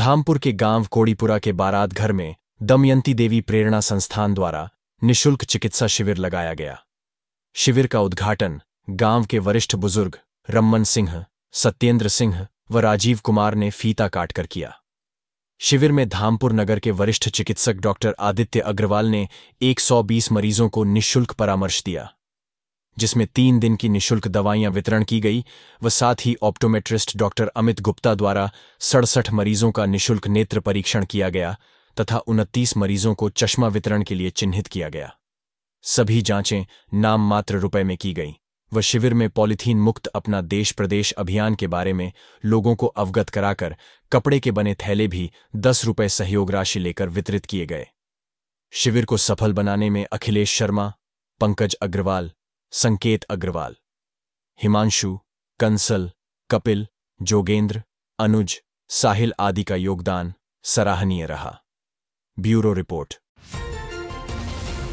धामपुर के गांव कोड़ीपुरा के बारात घर में दमयंती देवी प्रेरणा संस्थान द्वारा निशुल्क चिकित्सा शिविर लगाया गया शिविर का उद्घाटन गांव के वरिष्ठ बुजुर्ग रम्मन सिंह सत्येंद्र सिंह व राजीव कुमार ने फीता काटकर किया शिविर में धामपुर नगर के वरिष्ठ चिकित्सक डॉक्टर आदित्य अग्रवाल ने 120 मरीजों को निशुल्क परामर्श दिया जिसमें तीन दिन की निशुल्क दवाइयां वितरण की गई व साथ ही ऑप्टोमेट्रिस्ट डॉक्टर अमित गुप्ता द्वारा सड़सठ मरीजों का निशुल्क नेत्र परीक्षण किया गया तथा उनतीस मरीजों को चश्मा वितरण के लिए चिन्हित किया गया सभी जांचें नाम मात्र रुपए में की गई व शिविर में पॉलीथीन मुक्त अपना देश प्रदेश अभियान के बारे में लोगों को अवगत कराकर कपड़े के बने थैले भी दस रुपये सहयोग राशि लेकर वितरित किए गए शिविर को सफल बनाने में अखिलेश शर्मा पंकज अग्रवाल संकेत अग्रवाल हिमांशु कंसल कपिल जोगेंद्र अनुज साहिल आदि का योगदान सराहनीय रहा ब्यूरो रिपोर्ट